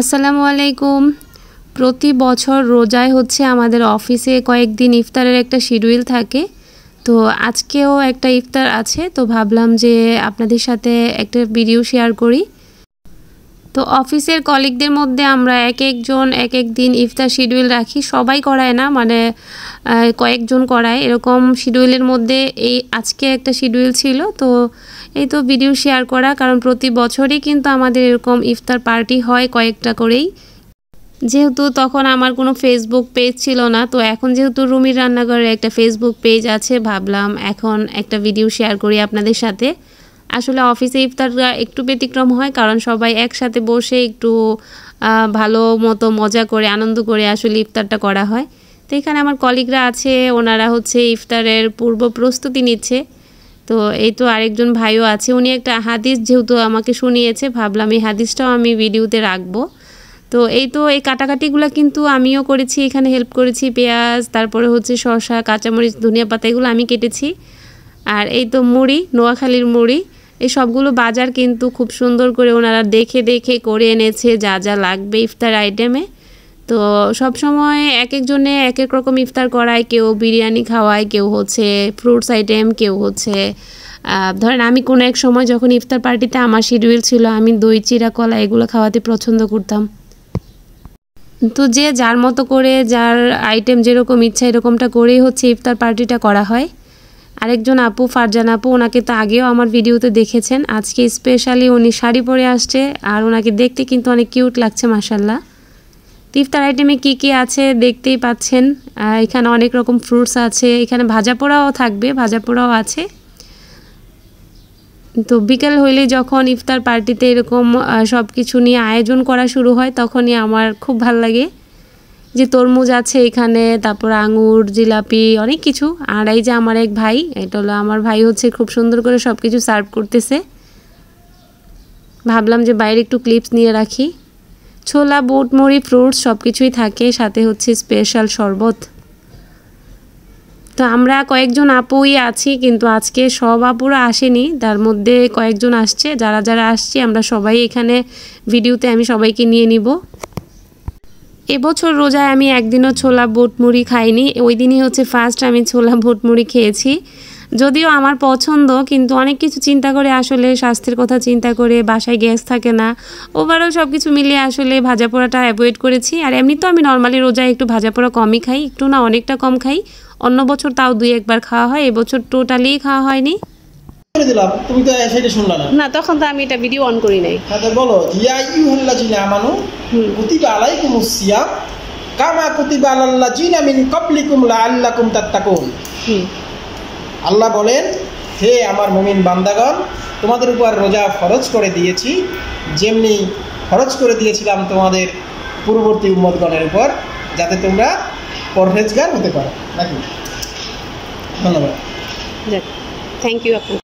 আসসালামু আলাইকুম প্রতি বছর রোজায় হচ্ছে আমাদের অফিসে কয়েকদিন ইফতারের একটা শিডিউল থাকে তো আজকেও একটা ইফতার আছে তো ভাবলাম যে আপনাদের সাথে একটা ভিডিও শেয়ার করি তো অফিসের কলিগদের মধ্যে আমরা এক একজন এক এক দিন ইফতার শিডিউল রাখি সবাই করায় না মানে কয়েকজন করায় এরকম শিডিউলের মধ্যে এই আজকে একটা শিডিউল ছিল তো এই তো ভিডিও শেয়ার করা কারণ প্রতি বছরই কিন্তু আমাদের এরকম ইফতার পার্টি হয় কয়েকটা করেই যেহেতু তখন আমার কোনো ফেসবুক পেজ ছিল না তো এখন যেহেতু রুমির রান্নাঘরের একটা ফেসবুক পেজ আছে ভাবলাম এখন একটা ভিডিও শেয়ার করি আপনাদের সাথে আসলে অফিসে ইফতাররা একটু ব্যতিক্রম হয় কারণ সবাই একসাথে বসে একটু ভালো মতো মজা করে আনন্দ করে আসলে ইফতারটা করা হয় তো এখানে আমার কলিগরা আছে ওনারা হচ্ছে ইফতারের পূর্ব প্রস্তুতি নিচ্ছে তো এই তো আরেকজন ভাইও আছে উনি একটা হাদিস যেহেতু আমাকে শুনিয়েছে ভাবলাম এই হাদিসটাও আমি ভিডিওতে রাখবো তো এই তো এই কাটাকাটিগুলো কিন্তু আমিও করেছি এখানে হেল্প করেছি পেঁয়াজ তারপরে হচ্ছে শসা কাঁচামরিচ ধনিয়া পাতা এগুলো আমি কেটেছি আর এই তো মুড়ি নোয়াখালীর মুড়ি এই সবগুলো বাজার কিন্তু খুব সুন্দর করে ওনারা দেখে দেখে করে এনেছে যা যা লাগবে ইফতার আইটেমে তো সব সময় এক একজনে এক এক রকম ইফতার করায় কেউ বিরিয়ানি খাওয়ায় কেউ হচ্ছে ফ্রুটস আইটেম কেউ হচ্ছে ধরেন আমি কোনো এক সময় যখন ইফতার পার্টিতে আমার শিডিউল ছিল আমি দই চিরা কলা এগুলো খাওয়াতে পছন্দ করতাম তো যে যার মতো করে যার আইটেম যেরকম ইচ্ছা এরকমটা করেই হচ্ছে ইফতার পার্টিটা করা হয় আরেকজন আপু ফারজান আপু ওনাকে তো আগেও আমার ভিডিওতে দেখেছেন আজকে স্পেশালি উনি শাড়ি পরে আসছে আর ওনাকে দেখতে কিন্তু অনেক কিউট লাগছে মাসাল্লাহ তিফতার আইটেমে কি কি আছে দেখতেই পাচ্ছেন এখানে অনেক রকম ফ্রুটস আছে এখানে ভাজা পোড়াও থাকবে ভাজা পোড়াও আছে তো বিকাল হইলে যখন ইফতার পার্টিতে এরকম সব কিছু নিয়ে আয়োজন করা শুরু হয় তখনই আমার খুব ভাল লাগে যে তরমুজ আছে এখানে তারপর আঙুর জিলাপি অনেক কিছু আর এই যে আমার এক ভাই এটা হলো আমার ভাই হচ্ছে খুব সুন্দর করে সব কিছু সার্ভ করতেছে ভাবলাম যে বাইরে একটু ক্লিপস নিয়ে রাখি ছোলা বুট মুড়ি ফ্রুটস সব কিছুই থাকে সাথে হচ্ছে স্পেশাল শরবত তো আমরা কয়েকজন আপুই আছি কিন্তু আজকে সব আপুরা আসেনি তার মধ্যে কয়েকজন আসছে যারা যারা আসছে আমরা সবাই এখানে ভিডিওতে আমি সবাইকে নিয়ে নিব এবছর রোজায় আমি একদিনও ছোলা বুটমুড়ি খাইনি ওই দিনই হচ্ছে ফার্স্ট আমি ছোলা বুটমুড়ি খেয়েছি যদিও আমার পছন্দ কিন্তু অনেক কিছু চিন্তা করে আসলে স্বাস্থ্যের কথা চিন্তা করে বাসায় গ্যাস থাকে না ওভারঅল সব কিছু মিলিয়ে আসলে ভাজা পোড়াটা অ্যাভয়েড করেছি আর এমনি তো আমি নর্মালি রোজায় একটু ভাজা পোড়া কমই খাই একটু না অনেকটা কম খাই অন্য বছর তাও দুই একবার খাওয়া হয় এবছর টোটালি খাওয়া হয়নি তুমি তো সেটা না তখন তো আমি এটা ভিডিও অন হ্যাঁ, বলো ইয়া আল্লাহ বলেন হে আমার মমিন বান্দাগণ তোমাদের উপর রোজা ফরজ করে দিয়েছি যেমনি ফরজ করে দিয়েছিলাম তোমাদের পূর্ববর্তী উম্মতগণের উপর যাতে তোমরা পরহেজগার হতে পারো নাকি ধন্যবাদ থ্যাংক ইউ আপনি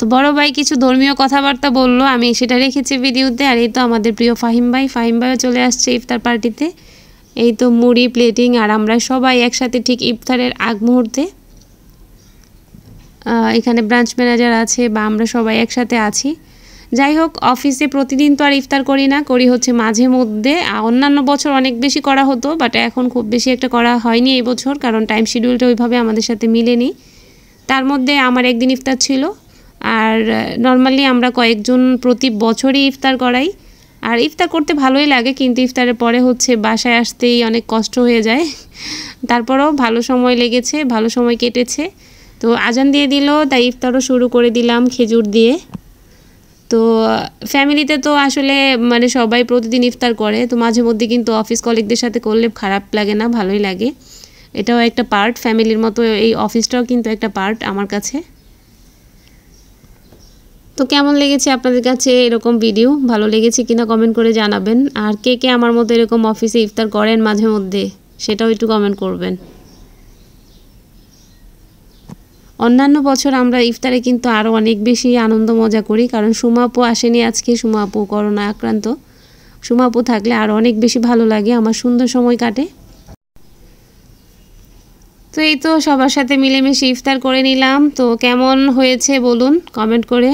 তো বড় ভাই কিছু ধর্মীয় কথাবার্তা বললো আমি সেটা রেখেছি ভিডিওতে আর এই তো আমাদের প্রিয় ফাহিম ভাই ফাহিম ভাইও চলে আসছে ইফতার পার্টিতে এই তো মুড়ি প্লেটিং আর আমরা সবাই একসাথে ঠিক ইফতারের আগ মুহূর্তে এখানে ব্রাঞ্চ ম্যানেজার আছে বা আমরা সবাই একসাথে আছি যাই হোক অফিসে প্রতিদিন তো আর ইফতার করি না করি হচ্ছে মাঝে মধ্যে অন্যান্য বছর অনেক বেশি করা হতো বাট এখন খুব বেশি একটা করা হয়নি এই বছর কারণ টাইম শিডিউলটা ওইভাবে আমাদের সাথে মিলেনি তার মধ্যে আমার একদিন ইফতার ছিল আর নর্মালি আমরা কয়েকজন প্রতি বছরই ইফতার করাই আর ইফতার করতে ভালোই লাগে কিন্তু ইফতারের পরে হচ্ছে বাসায় আসতেই অনেক কষ্ট হয়ে যায় তারপরও ভালো সময় লেগেছে ভালো সময় কেটেছে তো আজান দিয়ে দিল তাই ইফতারও শুরু করে দিলাম খেজুর দিয়ে তো ফ্যামিলিতে তো আসলে মানে সবাই প্রতিদিন ইফতার করে তো মাঝে মধ্যে কিন্তু অফিস কলিগদের সাথে করলে খারাপ লাগে না ভালোই লাগে এটাও একটা পার্ট ফ্যামিলির মতো এই অফিসটাও কিন্তু একটা পার্ট আমার কাছে তো কেমন লেগেছে আপনাদের কাছে এরকম ভিডিও ভালো লেগেছে কিনা কমেন্ট করে জানাবেন আর কে কে আমার মতো এরকম অফিসে ইফতার করেন মাঝে মধ্যে সেটাও একটু কমেন্ট করবেন অন্যান্য বছর আমরা ইফতারে কিন্তু আরও অনেক বেশি আনন্দ মজা করি কারণ সুমাপু আসেনি আজকে সুমাপু করোনা আক্রান্ত সুমাপু থাকলে আর অনেক বেশি ভালো লাগে আমার সুন্দর সময় কাটে তো এই তো সবার সাথে মিলেমিশে ইফতার করে নিলাম তো কেমন হয়েছে বলুন কমেন্ট করে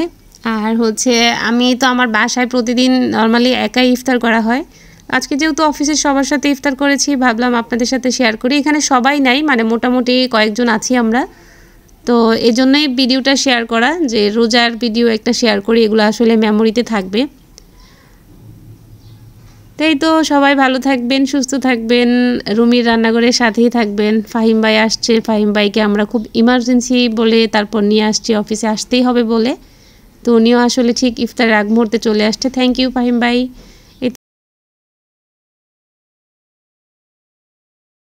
আর হচ্ছে আমি তো আমার বাসায় প্রতিদিন নর্মালি একাই ইফতার করা হয় আজকে যেহেতু অফিসের সবার সাথে ইফতার করেছি ভাবলাম আপনাদের সাথে শেয়ার করি এখানে সবাই নাই মানে মোটামুটি কয়েকজন আছি আমরা তো এই জন্যই ভিডিওটা শেয়ার করা যে রোজার ভিডিও একটা শেয়ার করি এগুলো আসলে মেমোরিতে থাকবে তাই তো সবাই ভালো থাকবেন সুস্থ থাকবেন রুমির রান্নাঘরের সাথেই থাকবেন ফাহিম ভাই আসছে ফাহিম ভাইকে আমরা খুব ইমার্জেন্সি বলে তারপর নিয়ে আসছি অফিসে আসতেই হবে বলে তো উনিও আসলে ঠিক ইফতারের আগ মুহূর্তে চলে আসছে থ্যাংক ইউ ফাহিম ভাই